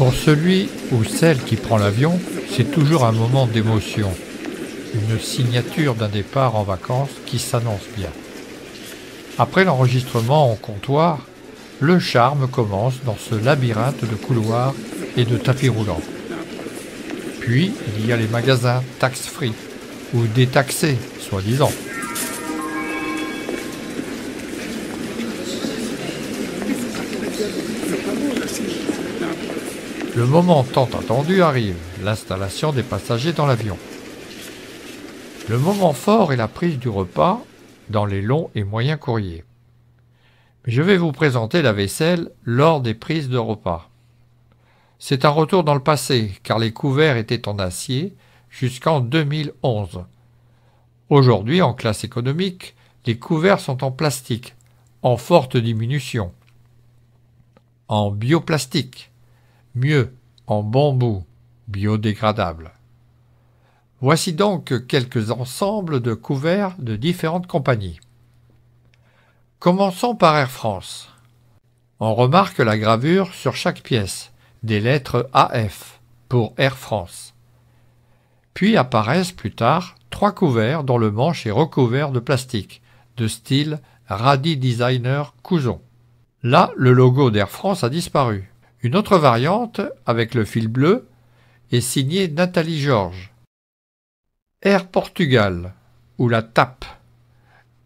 Pour celui ou celle qui prend l'avion, c'est toujours un moment d'émotion, une signature d'un départ en vacances qui s'annonce bien. Après l'enregistrement au comptoir, le charme commence dans ce labyrinthe de couloirs et de tapis roulants. Puis, il y a les magasins tax-free, ou détaxés, soi-disant. Le moment tant attendu arrive, l'installation des passagers dans l'avion. Le moment fort est la prise du repas dans les longs et moyens courriers. Mais je vais vous présenter la vaisselle lors des prises de repas. C'est un retour dans le passé, car les couverts étaient en acier jusqu'en 2011. Aujourd'hui, en classe économique, les couverts sont en plastique, en forte diminution, en bioplastique mieux en bambou biodégradable. Voici donc quelques ensembles de couverts de différentes compagnies. Commençons par Air France. On remarque la gravure sur chaque pièce, des lettres AF pour Air France. Puis apparaissent plus tard trois couverts dont le manche est recouvert de plastique, de style Radi Designer Couson. Là, le logo d'Air France a disparu. Une autre variante, avec le fil bleu, est signée Nathalie Georges. Air Portugal, ou la TAP.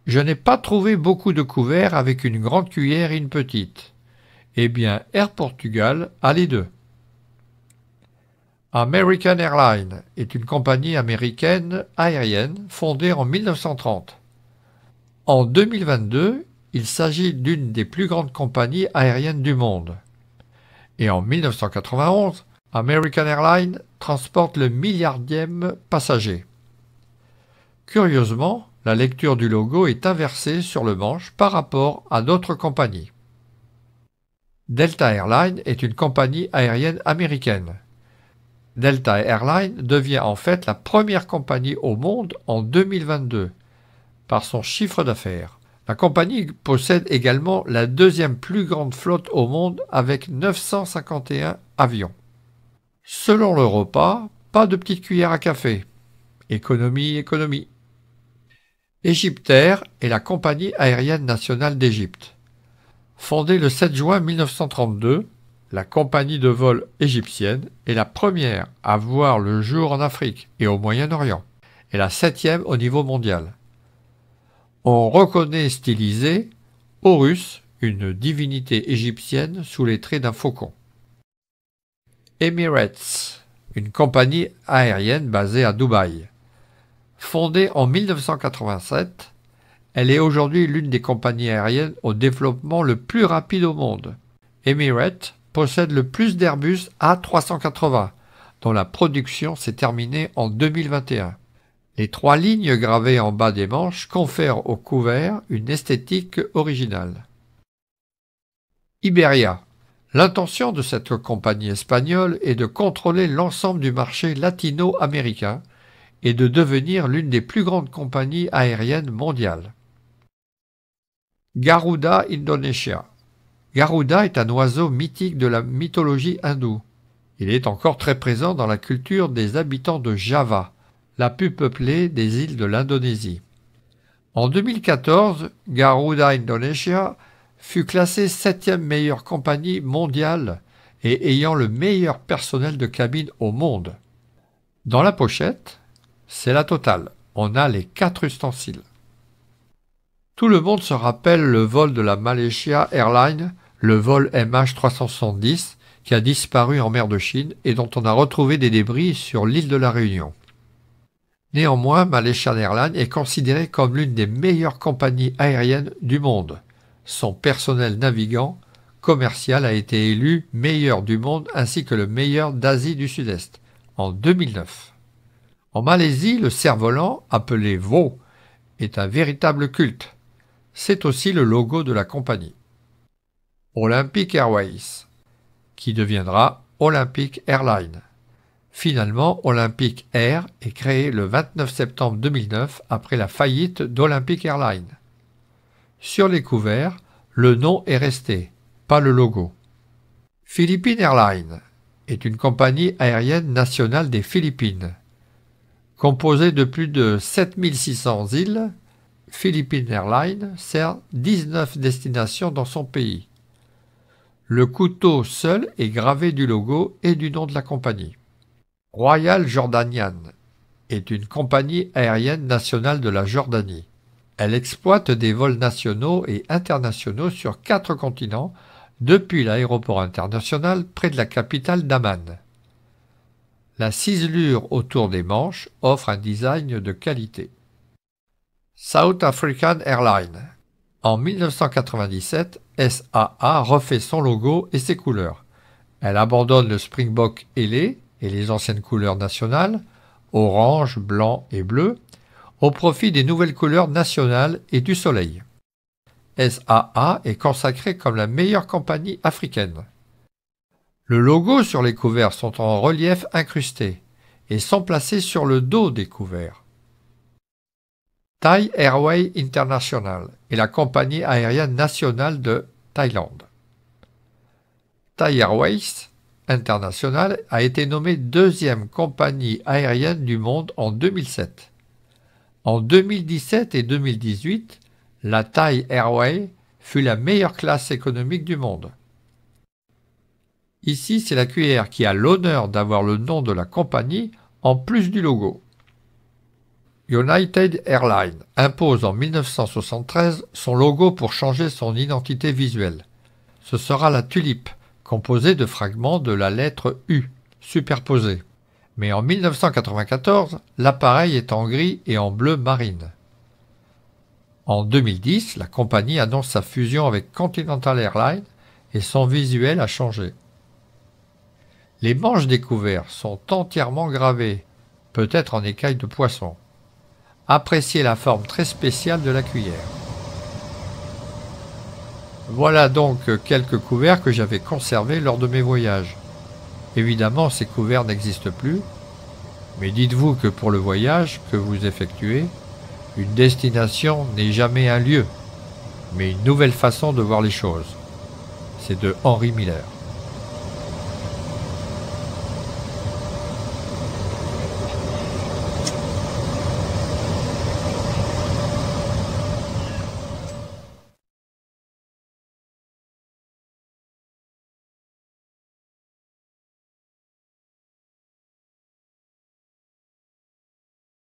Je n'ai pas trouvé beaucoup de couverts avec une grande cuillère et une petite. Eh bien, Air Portugal a les deux. American Airlines est une compagnie américaine aérienne fondée en 1930. En 2022, il s'agit d'une des plus grandes compagnies aériennes du monde et en 1991, American Airlines transporte le milliardième passager. Curieusement, la lecture du logo est inversée sur le manche par rapport à d'autres compagnies. Delta Airlines est une compagnie aérienne américaine. Delta Airlines devient en fait la première compagnie au monde en 2022 par son chiffre d'affaires. La compagnie possède également la deuxième plus grande flotte au monde avec 951 avions. Selon le repas, pas de petite cuillère à café. Économie, économie. Égyptair est la compagnie aérienne nationale d'Égypte. Fondée le 7 juin 1932, la compagnie de vol égyptienne est la première à voir le jour en Afrique et au Moyen-Orient, et la septième au niveau mondial. On reconnaît stylisé Horus, une divinité égyptienne sous les traits d'un faucon. Emirates, une compagnie aérienne basée à Dubaï. Fondée en 1987, elle est aujourd'hui l'une des compagnies aériennes au développement le plus rapide au monde. Emirates possède le plus d'Airbus A380, dont la production s'est terminée en 2021. Les trois lignes gravées en bas des manches confèrent au couvert une esthétique originale. Iberia. L'intention de cette compagnie espagnole est de contrôler l'ensemble du marché latino-américain et de devenir l'une des plus grandes compagnies aériennes mondiales. Garuda Indonesia. Garuda est un oiseau mythique de la mythologie hindoue. Il est encore très présent dans la culture des habitants de Java, la plus peuplée des îles de l'Indonésie. En 2014, Garuda Indonesia fut classée septième meilleure compagnie mondiale et ayant le meilleur personnel de cabine au monde. Dans la pochette, c'est la totale. On a les quatre ustensiles. Tout le monde se rappelle le vol de la Malaysia Airlines, le vol MH370, qui a disparu en mer de Chine et dont on a retrouvé des débris sur l'île de la Réunion. Néanmoins, Malaysian Airlines est considérée comme l'une des meilleures compagnies aériennes du monde. Son personnel navigant commercial a été élu meilleur du monde ainsi que le meilleur d'Asie du Sud-Est en 2009. En Malaisie, le cerf-volant, appelé Vaux, est un véritable culte. C'est aussi le logo de la compagnie. Olympic Airways, qui deviendra Olympic Airlines. Finalement, Olympic Air est créé le 29 septembre 2009 après la faillite d'Olympic Airlines. Sur les couverts, le nom est resté, pas le logo. Philippine Airlines est une compagnie aérienne nationale des Philippines. Composée de plus de 7600 îles, Philippine Airlines sert 19 destinations dans son pays. Le couteau seul est gravé du logo et du nom de la compagnie. Royal Jordanian est une compagnie aérienne nationale de la Jordanie. Elle exploite des vols nationaux et internationaux sur quatre continents depuis l'aéroport international près de la capitale d'Aman. La ciselure autour des manches offre un design de qualité. South African Airlines. En 1997, SAA refait son logo et ses couleurs. Elle abandonne le Springbok ailé et les anciennes couleurs nationales, orange, blanc et bleu, au profit des nouvelles couleurs nationales et du soleil. SAA est consacrée comme la meilleure compagnie africaine. Le logo sur les couverts sont en relief incrusté et sont placés sur le dos des couverts. Thai Airways International est la compagnie aérienne nationale de Thaïlande. Thai Airways International a été nommée deuxième compagnie aérienne du monde en 2007. En 2017 et 2018, la Thai Airway fut la meilleure classe économique du monde. Ici, c'est la cuillère qui a l'honneur d'avoir le nom de la compagnie en plus du logo. United Airlines impose en 1973 son logo pour changer son identité visuelle. Ce sera la tulipe, composé de fragments de la lettre U, superposés. Mais en 1994, l'appareil est en gris et en bleu marine. En 2010, la compagnie annonce sa fusion avec Continental Airlines et son visuel a changé. Les manches découvertes sont entièrement gravées, peut-être en écailles de poisson. Appréciez la forme très spéciale de la cuillère. Voilà donc quelques couverts que j'avais conservés lors de mes voyages. Évidemment, ces couverts n'existent plus, mais dites-vous que pour le voyage que vous effectuez, une destination n'est jamais un lieu, mais une nouvelle façon de voir les choses. C'est de Henri Miller.